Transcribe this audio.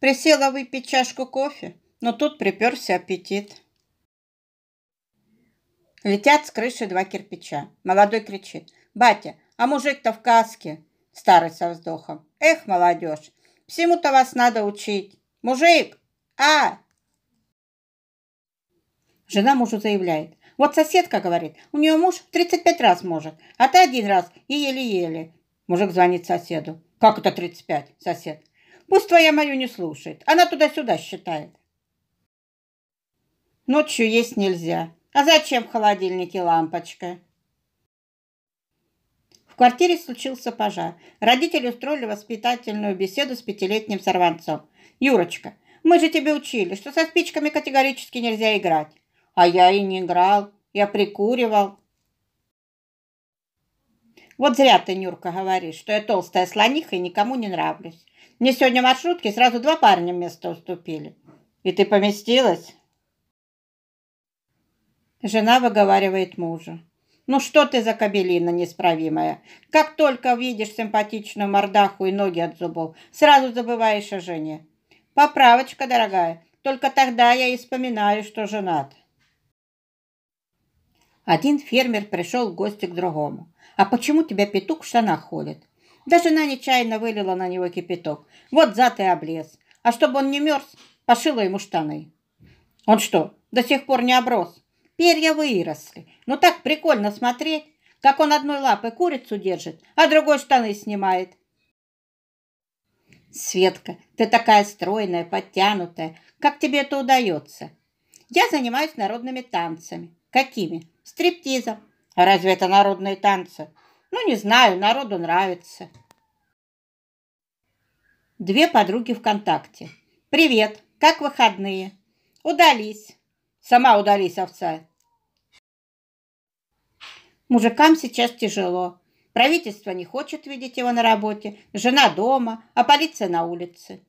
Присела выпить чашку кофе, но тут приперся аппетит. Летят с крыши два кирпича. Молодой кричит. «Батя, а мужик-то в каске!» Старый со вздохом. «Эх, молодежь, всему-то вас надо учить! Мужик! А!» Жена мужу заявляет. «Вот соседка, — говорит, — у нее муж 35 раз может, а ты один раз и еле-еле». Мужик звонит соседу. «Как это 35, сосед? Пусть твоя мою не слушает. Она туда-сюда считает. Ночью есть нельзя. А зачем в холодильнике лампочка? В квартире случился пожар. Родители устроили воспитательную беседу с пятилетним сорванцом. «Юрочка, мы же тебе учили, что со спичками категорически нельзя играть». «А я и не играл. Я прикуривал». «Вот зря ты, Нюрка, говоришь, что я толстая слониха и никому не нравлюсь. Мне сегодня маршрутки сразу два парня место уступили. И ты поместилась? Жена выговаривает мужу. Ну что ты за кабелина несправимая? Как только видишь симпатичную мордаху и ноги от зубов, сразу забываешь о жене. Поправочка, дорогая, только тогда я и вспоминаю, что женат. Один фермер пришел в гости к другому. А почему тебя петух в штанах ходит? Да жена нечаянно вылила на него кипяток. Вот зад и облез. А чтобы он не мерз, пошила ему штаны. Он что, до сих пор не оброс? Перья выросли. Ну так прикольно смотреть, как он одной лапой курицу держит, а другой штаны снимает. Светка, ты такая стройная, подтянутая. Как тебе это удается? Я занимаюсь народными танцами. Какими? Стриптизом. А разве это народные танцы? Ну, не знаю, народу нравится. Две подруги ВКонтакте. Привет, как выходные? Удались. Сама удались, овца. Мужикам сейчас тяжело. Правительство не хочет видеть его на работе, жена дома, а полиция на улице.